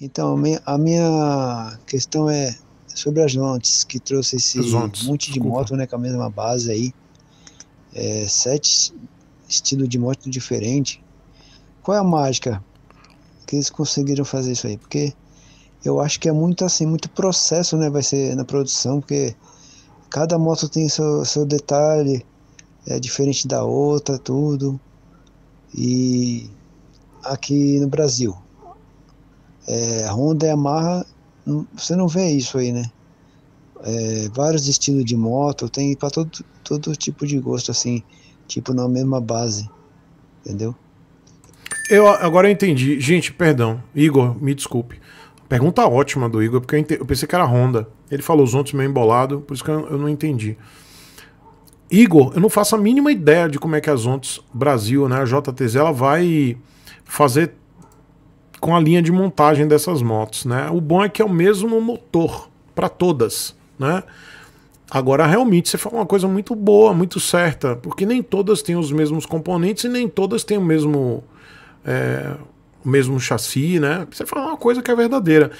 Então, a minha questão é sobre as Lontes, que trouxe esse Zontes, monte de desculpa. moto né, com a mesma base aí. É, sete estilos de moto diferente. Qual é a mágica que eles conseguiram fazer isso aí? Porque eu acho que é muito assim, muito processo, né? Vai ser na produção, porque cada moto tem seu, seu detalhe, é diferente da outra, tudo. E aqui no Brasil, é, Honda e é Yamaha, hum, você não vê isso aí, né? É, vários estilos de moto, tem para todo, todo tipo de gosto, assim, tipo na mesma base, entendeu? Eu agora eu entendi. Gente, perdão. Igor, me desculpe. Pergunta ótima do Igor, porque eu, ente... eu pensei que era Honda. Ele falou os outros meio embolado, por isso que eu, não entendi. Igor, eu não faço a mínima ideia de como é que a Zontes Brasil, né, a JTZ, ela vai fazer com a linha de montagem dessas motos. Né? O bom é que é o mesmo motor para todas. Né? Agora, realmente, você fala uma coisa muito boa, muito certa, porque nem todas têm os mesmos componentes e nem todas têm o mesmo, é, o mesmo chassi, né? Você fala uma coisa que é verdadeira.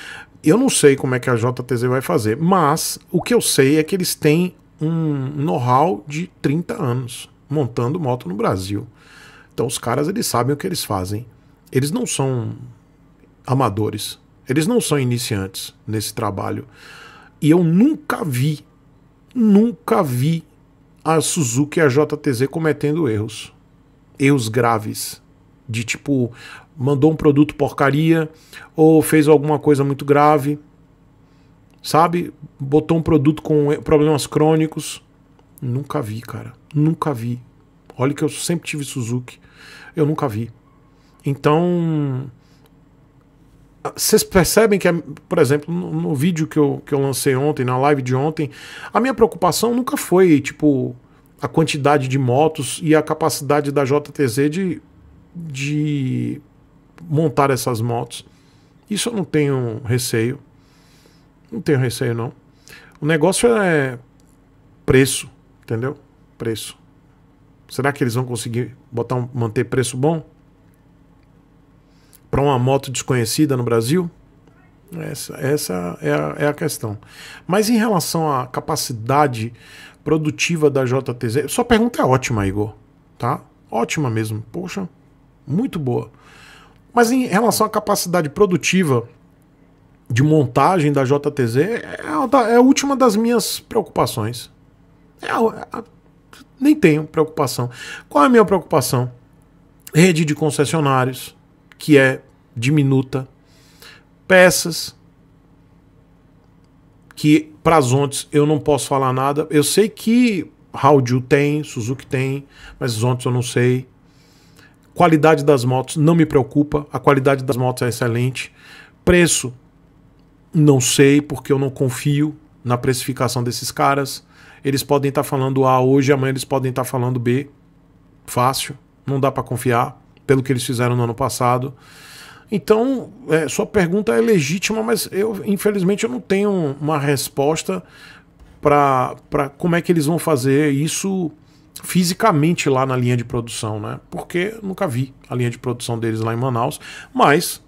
Eu não sei como é que a JTZ vai fazer, mas o que eu sei é que eles têm um know-how de 30 anos montando moto no Brasil. Então, os caras, eles sabem o que eles fazem. Eles não são amadores. Eles não são iniciantes nesse trabalho. E eu nunca vi, nunca vi a Suzuki e a JTZ cometendo erros. Erros graves. De tipo, mandou um produto porcaria ou fez alguma coisa muito grave. Sabe? Botou um produto com problemas crônicos. Nunca vi, cara. Nunca vi. Olha que eu sempre tive Suzuki. Eu nunca vi. Então, vocês percebem que, é, por exemplo, no, vídeo que eu, que eu lancei ontem, na live de ontem, a minha preocupação nunca foi, tipo, a quantidade de motos e a capacidade da JTZ de, de montar essas motos. Isso eu não tenho receio. Não tenho receio, não. O negócio é preço, entendeu? Preço. Será que eles vão conseguir botar um, manter preço bom? para uma moto desconhecida no Brasil? Essa, essa é, a, é a questão. Mas em relação à capacidade produtiva da JTZ, sua pergunta é ótima, Igor. Tá? Ótima mesmo. Poxa, muito boa. Mas em relação à capacidade produtiva de montagem da JTZ, é, é a última das minhas preocupações. É a, a, nem tenho preocupação. Qual é a minha preocupação? Rede de concessionários que é diminuta, peças que Prazontes eu não posso falar nada. Eu sei que Haldio tem, Suzuki tem, mas Zontes eu não sei. Qualidade das motos não me preocupa, a qualidade das motos é excelente. Preço não sei porque eu não confio na precificação desses caras. Eles podem estar tá falando A hoje, amanhã eles podem estar tá falando B. Fácil, não dá para confiar pelo que eles fizeram no ano passado. Então, é, sua pergunta é legítima, mas eu, infelizmente, eu não tenho uma resposta para como é que eles vão fazer isso fisicamente lá na linha de produção, né? Porque nunca vi a linha de produção deles lá em Manaus, mas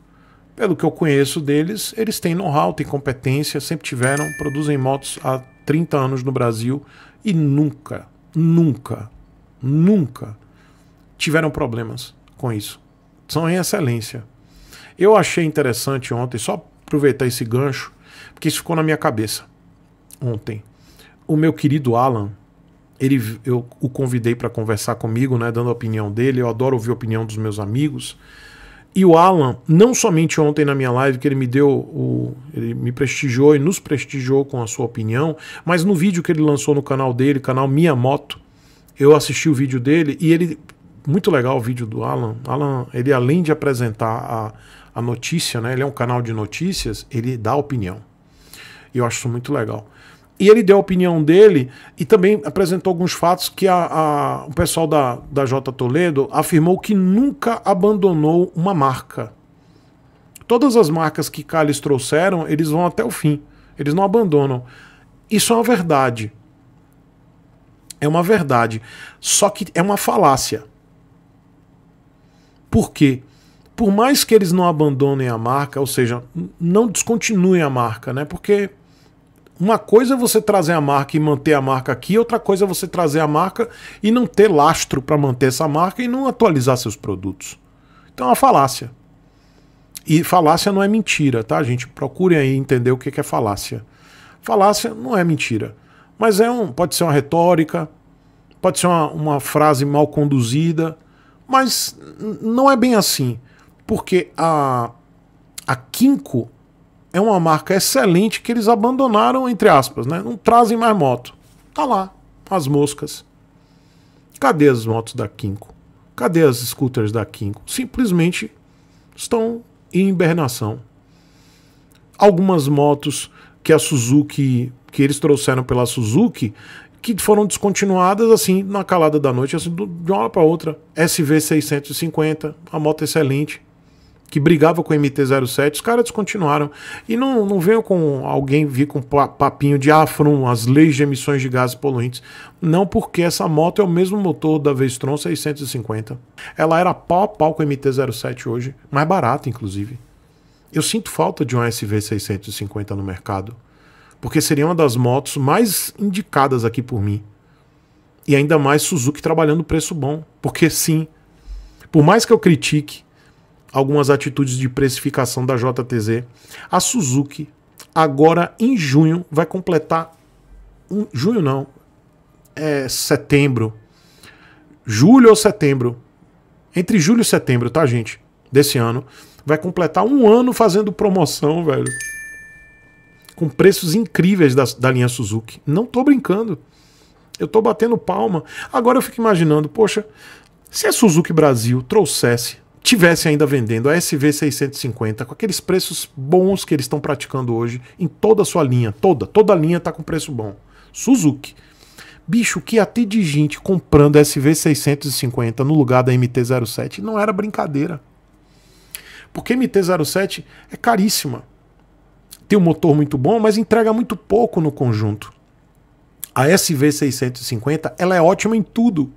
pelo que eu conheço deles, eles têm know-how, têm competência, sempre tiveram, produzem motos há 30 anos no Brasil e nunca, nunca, nunca tiveram problemas com isso. São em excelência. Eu achei interessante ontem, só aproveitar esse gancho, porque isso ficou na minha cabeça ontem. O meu querido Alan, ele, eu o convidei para conversar comigo, né, dando a opinião dele. Eu adoro ouvir a opinião dos meus amigos. E o Alan, não somente ontem na minha live, que ele me deu o. Ele me prestigiou e nos prestigiou com a sua opinião, mas no vídeo que ele lançou no canal dele, canal Minha Moto, eu assisti o vídeo dele e ele muito legal o vídeo do Alan. Alan, ele além de apresentar a, a notícia, né? Ele é um canal de notícias, ele dá opinião. E eu acho isso muito legal. E ele deu a opinião dele e também apresentou alguns fatos que a, a, o pessoal da, da J. Toledo afirmou que nunca abandonou uma marca. Todas as marcas que cá eles trouxeram, eles vão até o fim. Eles não abandonam. Isso é uma verdade. É uma verdade. Só que é uma falácia. Por quê? Por mais que eles não abandonem a marca, ou seja, não descontinuem a marca, né? Porque uma coisa é você trazer a marca e manter a marca aqui, outra coisa é você trazer a marca e não ter lastro para manter essa marca e não atualizar seus produtos. Então é uma falácia. E falácia não é mentira, tá, gente? Procurem aí entender o que é falácia. Falácia não é mentira, mas é um, pode ser uma retórica, pode ser uma, uma frase mal conduzida, mas não é bem assim, porque a, a Kinko é uma marca excelente que eles abandonaram, entre aspas, né? Não trazem mais moto. Tá lá, as moscas. Cadê as motos da Kinko? Cadê as scooters da Kinko? Simplesmente estão em hibernação. Algumas motos que a Suzuki, que eles trouxeram pela Suzuki, que foram descontinuadas assim na calada da noite, assim, de uma hora para outra. SV650, uma moto excelente, que brigava com o MT-07, os caras descontinuaram. E não, não veio com alguém vir com papinho de Afron, ah, as leis de emissões de gases poluentes. Não, porque essa moto é o mesmo motor da Vestron 650. Ela era pau a pau com o MT-07 hoje, mais barata, inclusive. Eu sinto falta de um SV650 no mercado porque seria uma das motos mais indicadas aqui por mim. E ainda mais Suzuki trabalhando preço bom, porque sim, por mais que eu critique algumas atitudes de precificação da JTZ, a Suzuki agora em junho vai completar um, junho não, é setembro. Julho ou setembro. Entre julho e setembro, tá, gente? Desse ano. Vai completar um ano fazendo promoção, velho com preços incríveis da, da linha Suzuki. Não tô brincando. Eu tô batendo palma. Agora eu fico imaginando, poxa, se a Suzuki Brasil trouxesse, tivesse ainda vendendo a SV650 com aqueles preços bons que eles estão praticando hoje em toda a sua linha, toda, toda a linha está com preço bom. Suzuki. Bicho, que até de gente comprando a SV650 no lugar da MT-07 não era brincadeira. Porque MT-07 é caríssima tem um motor muito bom, mas entrega muito pouco no conjunto. A SV650 ela é ótima em tudo.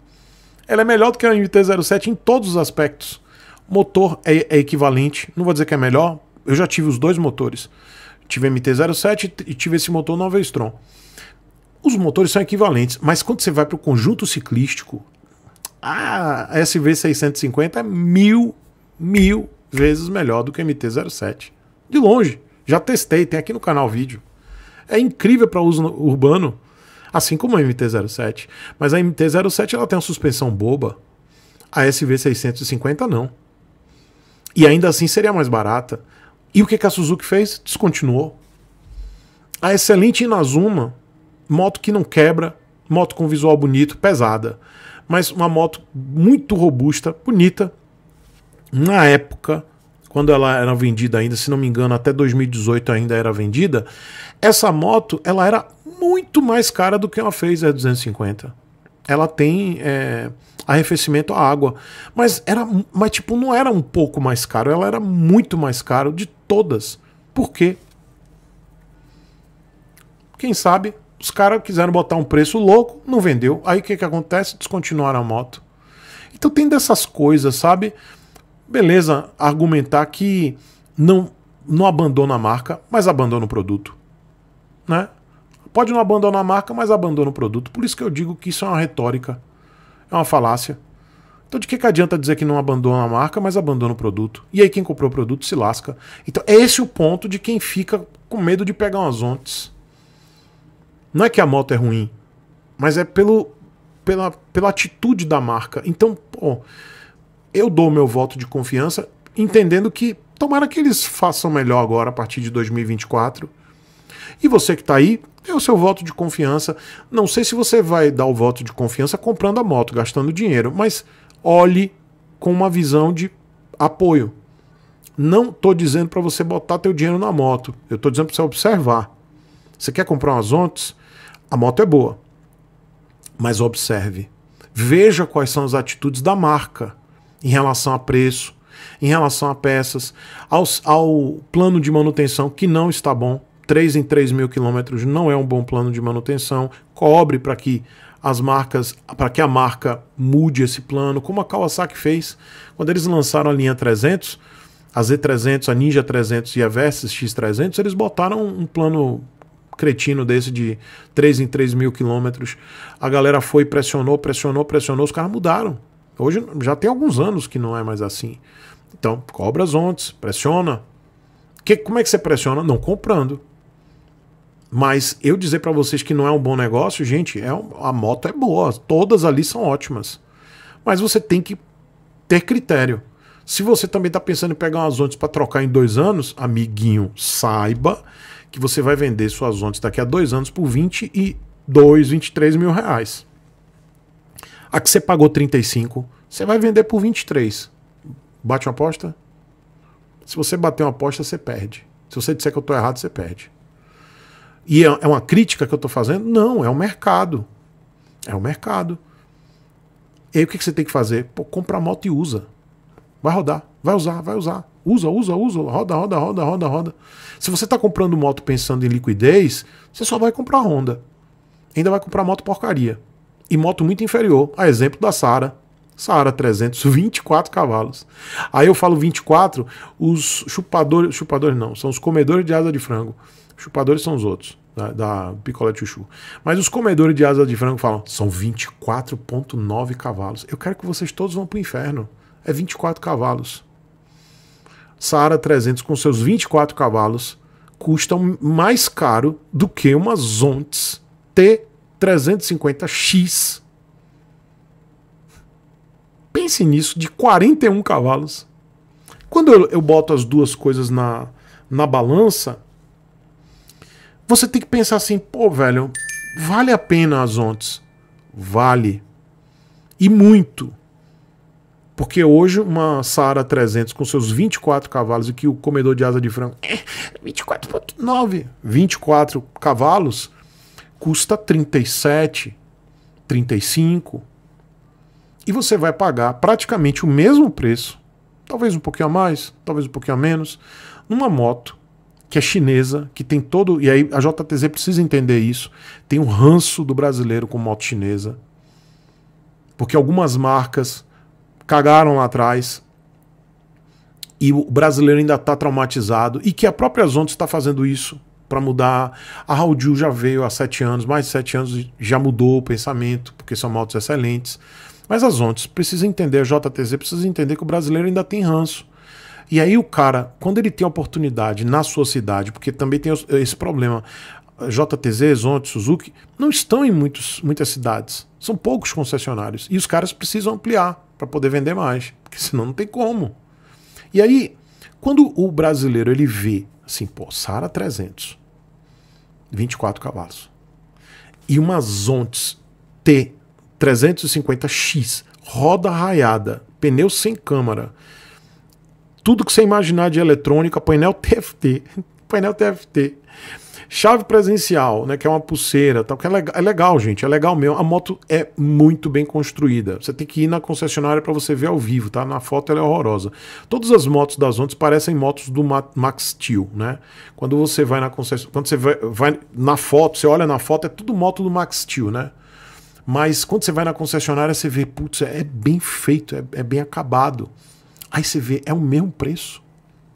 Ela é melhor do que a MT-07 em todos os aspectos. Motor é, é, equivalente, não vou dizer que é melhor, eu já tive os dois motores. Tive MT-07 e tive esse motor Nova Strom. Os motores são equivalentes, mas quando você vai para o conjunto ciclístico, a SV650 é mil, mil vezes melhor do que a MT-07. De longe. Já testei, tem aqui no canal vídeo. É incrível para uso urbano, assim como a MT-07. Mas a MT-07 ela tem uma suspensão boba. A SV650 não. E ainda assim seria mais barata. E o que, que a Suzuki fez? Descontinuou. A excelente Inazuma, moto que não quebra, moto com visual bonito, pesada, mas uma moto muito robusta, bonita. Na época, quando ela era vendida ainda, se não me engano, até 2018 ainda era vendida, essa moto ela era muito mais cara do que uma fez é a 250. Ela tem é, arrefecimento à água, mas era, mas tipo não era um pouco mais caro, ela era muito mais caro de todas. Por quê? Quem sabe os caras quiseram botar um preço louco, não vendeu. Aí o que, que acontece? Descontinuaram a moto. Então tem dessas coisas, sabe? beleza, argumentar que não, não abandona a marca, mas abandona o produto. Né? Pode não abandonar a marca, mas abandona o produto. Por isso que eu digo que isso é uma retórica, é uma falácia. Então de que, que adianta dizer que não abandona a marca, mas abandona o produto? E aí quem comprou o produto se lasca. Então é esse o ponto de quem fica com medo de pegar umas ontes. Não é que a moto é ruim, mas é pelo, pela, pela atitude da marca. Então, pô, eu dou meu voto de confiança, entendendo que tomara que eles façam melhor agora a partir de 2024. E você que está aí, é o seu voto de confiança. Não sei se você vai dar o voto de confiança comprando a moto, gastando dinheiro, mas olhe com uma visão de apoio. Não estou dizendo para você botar teu dinheiro na moto. Eu estou dizendo para você observar. Você quer comprar umas ontes? A moto é boa. Mas observe. Veja quais são as atitudes da marca em relação a preço, em relação a peças, ao plano de manutenção que não está bom. 3 em 3 mil quilômetros não é um bom plano de manutenção. Cobre para que as marcas, para que a marca mude esse plano, como a Kawasaki fez quando eles lançaram a linha 300, a Z300, a Ninja 300 e a Versys X300, eles botaram um plano cretino desse de 3 em 3 mil quilômetros. A galera foi, pressionou, pressionou, pressionou, os caras mudaram. Hoje já tem alguns anos que não é mais assim. Então, cobra as ontes, pressiona. Que, como é que você pressiona? Não comprando. Mas eu dizer para vocês que não é um bom negócio, gente, é um, a moto é boa, todas ali são ótimas. Mas você tem que ter critério. Se você também está pensando em pegar umas ondas para trocar em dois anos, amiguinho, saiba que você vai vender suas ondas daqui a dois anos por 22, 23 mil reais. A que você pagou 35, você vai vender por 23. Bate uma aposta? Se você bater uma aposta, você perde. Se você disser que eu estou errado, você perde. E é, é uma crítica que eu estou fazendo? Não, é o um mercado. É o um mercado. E aí o que você tem que fazer? Pô, compra a moto e usa. Vai rodar, vai usar, vai usar. Usa, usa, usa, roda, roda, roda, roda, roda. Se você está comprando moto pensando em liquidez, você só vai comprar Honda. Ainda vai comprar moto porcaria e moto muito inferior, a exemplo da Sara. Sara 300, 24 cavalos. Aí eu falo 24, os chupadores, chupadores não, são os comedores de asa de frango. Chupadores são os outros, da, da picolé chuchu. Mas os comedores de asa de frango falam, são 24.9 cavalos. Eu quero que vocês todos vão pro inferno. É 24 cavalos. Sara 300 com seus 24 cavalos custam mais caro do que uma Zontes T 350X. Pense nisso, de 41 cavalos. Quando eu, eu boto as duas coisas na, na balança, você tem que pensar assim, pô, velho, vale a pena as ontes? Vale. E muito. Porque hoje uma Saara 300 com seus 24 cavalos, e que o comedor de asa de frango é 24.9, 24 cavalos, custa 37, 35 e você vai pagar praticamente o mesmo preço, talvez um pouquinho a mais, talvez um pouquinho a menos, numa moto que é chinesa, que tem todo. E aí a JTZ precisa entender isso. Tem um ranço do brasileiro com moto chinesa. Porque algumas marcas cagaram lá atrás. E o brasileiro ainda está traumatizado. E que a própria Zonta está fazendo isso para mudar. A Raudil já veio há sete anos, mais de sete anos, já mudou o pensamento, porque são motos excelentes. Mas as ONTs precisa entender, a JTZ precisa entender que o brasileiro ainda tem ranço. E aí o cara, quando ele tem oportunidade na sua cidade, porque também tem esse problema, JTZ, Exonte, Suzuki, não estão em muitos, muitas cidades. São poucos concessionários. E os caras precisam ampliar para poder vender mais, porque senão não tem como. E aí, quando o brasileiro ele vê Assim, pô, Sara 300. 24 cavalos. E uma Zontes T 350X, roda raiada, pneu sem câmara. Tudo que você imaginar de eletrônica, painel TFT, painel TFT. Chave presencial, né? Que é uma pulseira, tal, que é, legal, é legal, gente. É legal mesmo. A moto é muito bem construída. Você tem que ir na concessionária para você ver ao vivo, tá? Na foto ela é horrorosa. Todas as motos das Ondas parecem motos do Max Steel, né? Quando você vai na concessionária, quando você vai, vai na foto, você olha na foto, é tudo moto do Max Steel, né? Mas quando você vai na concessionária, você vê, putz, é, é bem feito, é, é, bem acabado. Aí você vê, é o mesmo preço.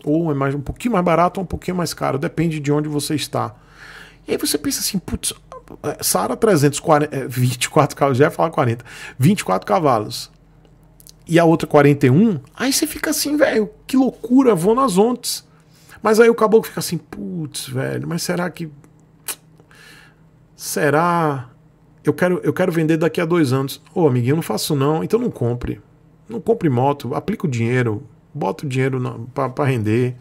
Ou é mais, um pouquinho mais barato ou um pouquinho mais caro, depende de onde você está. E aí você pensa assim, putz, Sara 340, 24 cavalos, já ia falar 40, 24 cavalos. E a outra 41, aí você fica assim, velho, que loucura, vou nas ontes. Mas aí o caboclo fica assim, putz, velho, mas será que. Será? Eu quero, eu quero vender daqui a dois anos. Ô, amiguinho, não faço não, então não compre. Não compre moto, aplica o dinheiro, bota o dinheiro para render,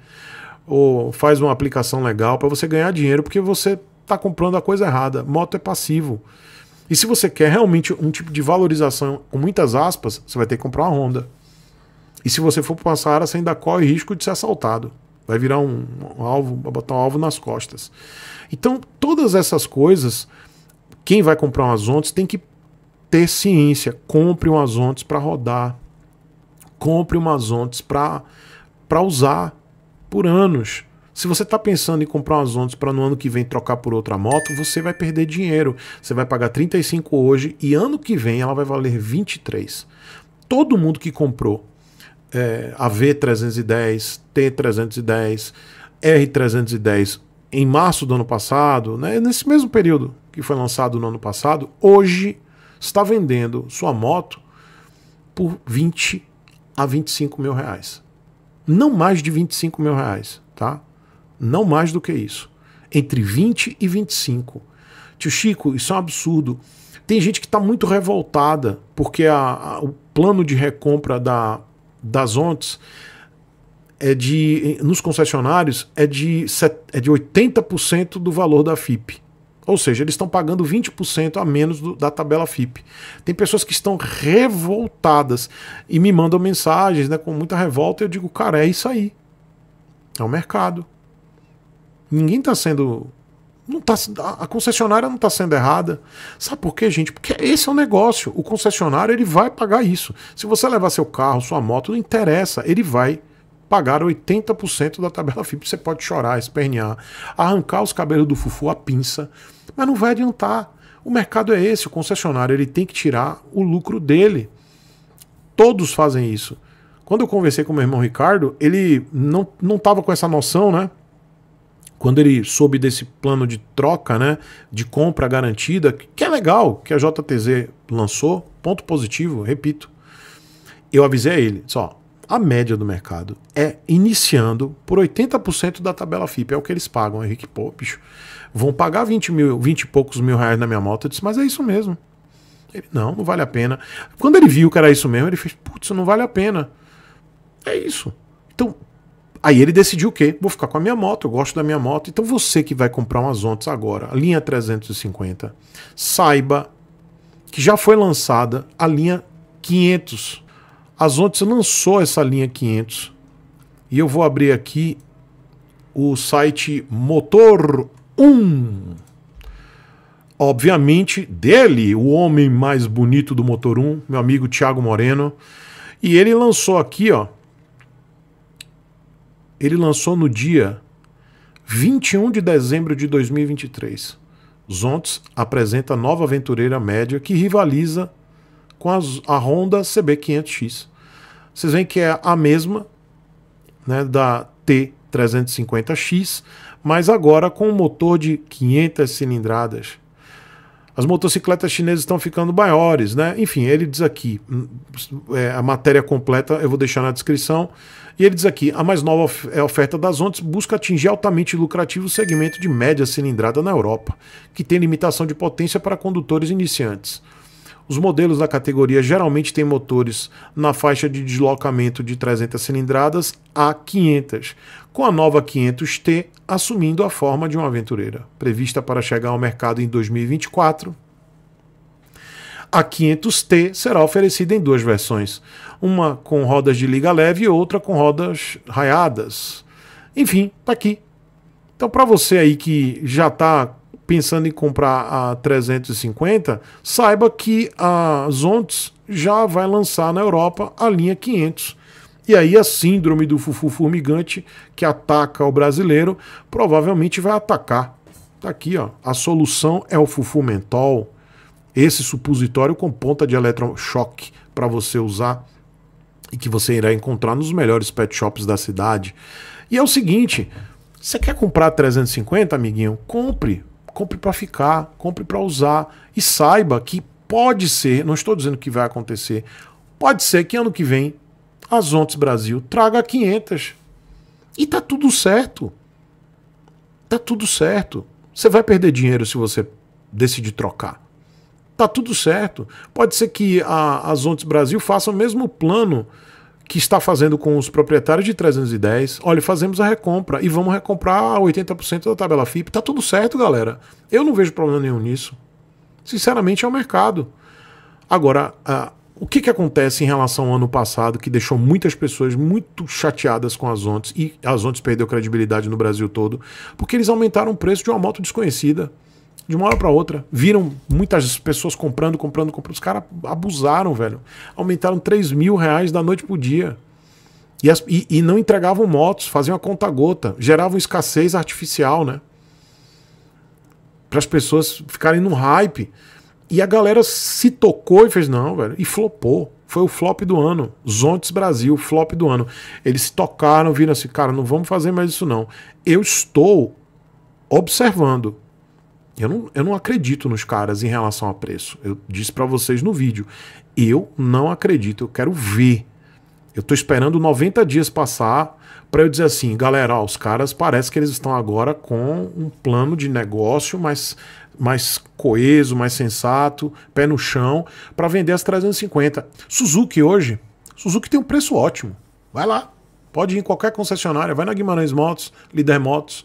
ou faz uma aplicação legal para você ganhar dinheiro, porque você está comprando a coisa errada. Moto é passivo. E se você quer realmente um tipo de valorização com muitas aspas, você vai ter que comprar uma Honda. E se você for passar área, você ainda corre risco de ser assaltado. Vai virar um, um alvo, botar um alvo nas costas. Então, todas essas coisas, quem vai comprar umas ondas tem que ter ciência. Compre umas ondas para rodar compre umas ondas para usar por anos. Se você está pensando em comprar umas ondas para no ano que vem trocar por outra moto, você vai perder dinheiro. Você vai pagar 35 hoje e ano que vem ela vai valer 23. Todo mundo que comprou é, a V310, T310, R310 em março do ano passado, né, nesse mesmo período que foi lançado no ano passado, hoje está vendendo sua moto por 20 a 25 mil reais. Não mais de 25 mil reais, tá? Não mais do que isso. Entre 20 e 25. Tio Chico, isso é um absurdo. Tem gente que está muito revoltada porque a, a, o plano de recompra da, das ONTs é de, nos concessionários é de, é de 80% do valor da FIP. Ou seja, eles estão pagando 20% a menos do, da tabela FIP. Tem pessoas que estão revoltadas e me mandam mensagens né, com muita revolta e eu digo, cara, é isso aí. É o mercado. Ninguém está sendo não tá, a concessionária não está sendo errada. Sabe por quê, gente? Porque esse é o negócio. O concessionário ele vai pagar isso. Se você levar seu carro, sua moto, não interessa, ele vai pagar 80% da tabela FIP. Você pode chorar, espernear, arrancar os cabelos do fufu, a pinça. Mas não vai adiantar. O mercado é esse, o concessionário ele tem que tirar o lucro dele. Todos fazem isso. Quando eu conversei com meu irmão Ricardo, ele não estava com essa noção, né? Quando ele soube desse plano de troca, né? De compra garantida, que é legal, que a JTZ lançou, ponto positivo, repito. Eu avisei a ele, só, a média do mercado é iniciando por 80% da tabela FIP, é o que eles pagam, Henrique. Pô, bicho vão pagar 20 mil, 20 e poucos mil reais na minha moto. Eu disse, mas é isso mesmo. Ele, não, não vale a pena. Quando ele viu que era isso mesmo, ele fez, putz, não vale a pena. É isso. Então, aí ele decidiu o quê? Vou ficar com a minha moto, eu gosto da minha moto. Então você que vai comprar umas Ontas agora, a linha 350, saiba que já foi lançada a linha 500. As Ontas lançou essa linha 500. E eu vou abrir aqui o site Motor 1. Obviamente, dele, o homem mais bonito do Motor 1, meu amigo Thiago Moreno. E ele lançou aqui, ó. Ele lançou no dia 21 de dezembro de 2023. Zontes apresenta nova aventureira média que rivaliza com as, a Honda CB500X. Vocês veem que é a mesma né, da T350X, mas agora com um motor de 500 cilindradas. As motocicletas chinesas estão ficando maiores, né? Enfim, ele diz aqui, hum, é, a matéria completa eu vou deixar na descrição. E ele diz aqui, a mais nova é oferta das Ontes busca atingir altamente lucrativo o segmento de média cilindrada na Europa, que tem limitação de potência para condutores iniciantes. Os modelos da categoria geralmente têm motores na faixa de deslocamento de 300 cilindradas a 500, com a nova 500T assumindo a forma de uma aventureira, prevista para chegar ao mercado em 2024. A 500T será oferecida em duas versões, uma com rodas de liga leve e outra com rodas raiadas. Enfim, tá aqui. Então, para você aí que já está pensando em comprar a 350, saiba que a Zontes já vai lançar na Europa a linha 500. E aí a síndrome do fufu formigante que ataca o brasileiro provavelmente vai atacar. Tá aqui, ó. A solução é o fufu mentol, esse supositório com ponta de eletrochoque para você usar e que você irá encontrar nos melhores pet shops da cidade. E é o seguinte, você quer comprar 350, amiguinho? Compre compre para ficar, compre para usar e saiba que pode ser, não estou dizendo que vai acontecer, pode ser que ano que vem a Zontes Brasil traga 500. E tá tudo certo. Tá tudo certo. Você vai perder dinheiro se você decidir trocar. Tá tudo certo. Pode ser que a, a Zontes Brasil faça o mesmo plano que está fazendo com os proprietários de 310, olha, fazemos a recompra e vamos recomprar 80% da tabela FIP. Tá tudo certo, galera. Eu não vejo problema nenhum nisso. Sinceramente, é o mercado. Agora, o que, que acontece em relação ao ano passado que deixou muitas pessoas muito chateadas com as Ontes e as Ontes perdeu credibilidade no Brasil todo? Porque eles aumentaram o preço de uma moto desconhecida de uma hora para outra. Viram muitas pessoas comprando, comprando, comprando. Os caras abusaram, velho. Aumentaram 3 mil reais da noite pro dia. E, as, e, e não entregavam motos, faziam a conta-gota. Geravam escassez artificial, né? Para as pessoas ficarem no hype. E a galera se tocou e fez, não, velho. E flopou. Foi o flop do ano. Zontes Brasil, flop do ano. Eles se tocaram, viram assim, cara, não vamos fazer mais isso não. Eu estou observando eu não, eu não acredito nos caras em relação a preço. Eu disse para vocês no vídeo. Eu não acredito, eu quero ver. Eu estou esperando 90 dias passar para eu dizer assim, galera, ó, os caras parece que eles estão agora com um plano de negócio mais, mais coeso, mais sensato, pé no chão, para vender as 350. Suzuki hoje, Suzuki tem um preço ótimo. Vai lá, pode ir em qualquer concessionária, vai na Guimarães Motos, Líder Motos,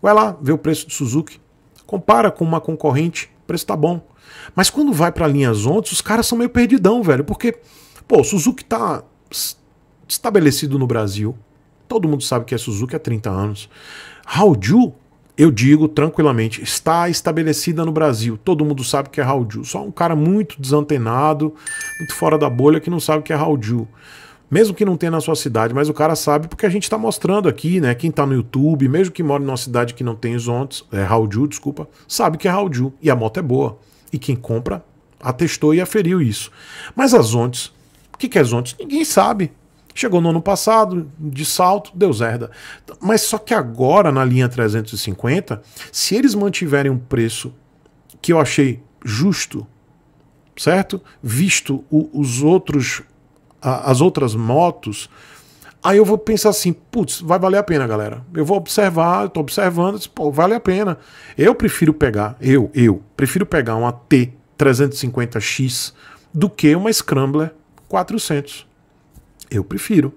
vai lá ver o preço de Suzuki compara com uma concorrente, o preço tá bom. Mas quando vai para linhas ontem, os caras são meio perdidão, velho, porque, pô, Suzuki tá estabelecido no Brasil. Todo mundo sabe que é Suzuki há 30 anos. Haoju, eu digo tranquilamente, está estabelecida no Brasil. Todo mundo sabe que é Haoju. Só um cara muito desantenado, muito fora da bolha que não sabe que é Haoju mesmo que não tenha na sua cidade, mas o cara sabe porque a gente está mostrando aqui, né? Quem está no YouTube, mesmo que mora numa cidade que não tem zontes, é Raulju, desculpa, sabe que é Haldju e a moto é boa. E quem compra atestou e aferiu isso. Mas as ontes, o que, que é zontes? Ninguém sabe. Chegou no ano passado, de salto, deu zerda. Mas só que agora, na linha 350, se eles mantiverem um preço que eu achei justo, certo? Visto o, os outros a, as outras motos, aí eu vou pensar assim, putz, vai valer a pena, galera. Eu vou observar, estou observando, pô, vale a pena. Eu prefiro pegar, eu, eu, prefiro pegar uma T350X do que uma Scrambler 400. Eu prefiro.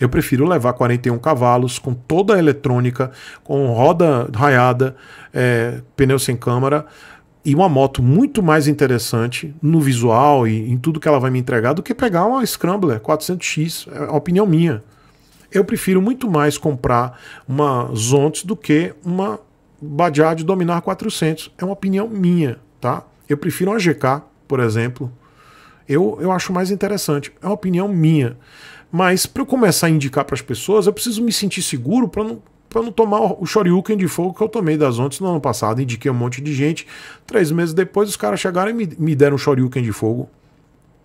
Eu prefiro levar 41 cavalos, com toda a eletrônica, com roda raiada, é, pneu sem câmara, e uma moto muito mais interessante no visual e em tudo que ela vai me entregar do que pegar uma Scrambler 400X, é a opinião minha. Eu prefiro muito mais comprar uma Zontes do que uma Bajaj Dominar 400, é uma opinião minha, tá? Eu prefiro uma GK, por exemplo. Eu, eu acho mais interessante, é uma opinião minha. Mas para eu começar a indicar para as pessoas, eu preciso me sentir seguro para não para não tomar o shoryuken de fogo que eu tomei das ondas no ano passado. Indiquei um monte de gente. Três meses depois, os caras chegaram e me, me deram o shoryuken de fogo.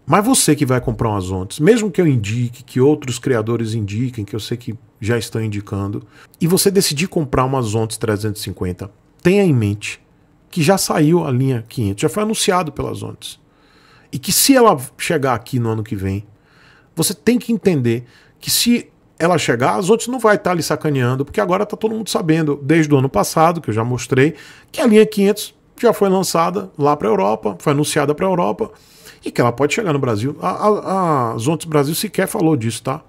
Mas você que vai comprar umas ondas, mesmo que eu indique, que outros criadores indiquem, que eu sei que já estão indicando, e você decidir comprar umas ondas 350, tenha em mente que já saiu a linha 500, já foi anunciado pelas ondas. E que se ela chegar aqui no ano que vem, você tem que entender que se ela chegar, as outras não vai estar tá ali sacaneando, porque agora está todo mundo sabendo, desde o ano passado, que eu já mostrei, que a linha 500 já foi lançada lá para a Europa, foi anunciada para a Europa, e que ela pode chegar no Brasil. A, a, a Zontes Brasil sequer falou disso, tá?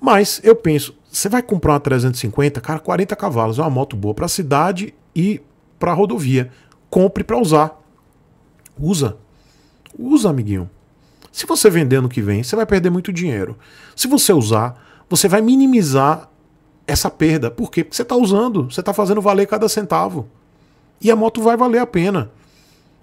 Mas eu penso, você vai comprar uma 350, cara, 40 cavalos, é uma moto boa para a cidade e para a rodovia. Compre para usar. Usa. Usa, amiguinho. Se você vender no que vem, você vai perder muito dinheiro. Se você usar, você vai minimizar essa perda. Por quê? Porque você está usando, você está fazendo valer cada centavo. E a moto vai valer a pena.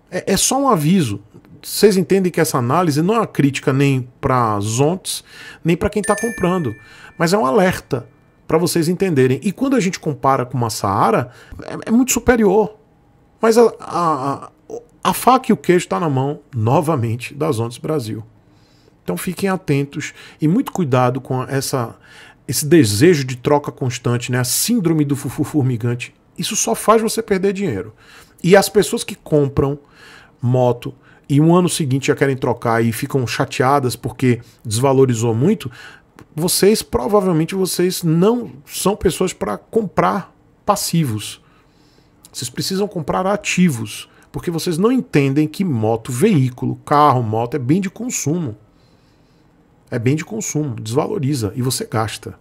É, é só um aviso. Vocês entendem que essa análise não é uma crítica nem para zontes, nem para quem está comprando, mas é um alerta para vocês entenderem. E quando a gente compara com uma Saara, é, é muito superior. Mas a, a, a, faca e o queijo está na mão, novamente, das Zontes Brasil. Então fiquem atentos e muito cuidado com essa, esse desejo de troca constante, né? a síndrome do fufu formigante. Isso só faz você perder dinheiro. E as pessoas que compram moto e um ano seguinte já querem trocar e ficam chateadas porque desvalorizou muito, vocês provavelmente vocês não são pessoas para comprar passivos. Vocês precisam comprar ativos, porque vocês não entendem que moto, veículo, carro, moto é bem de consumo. É bem de consumo, desvaloriza e você gasta.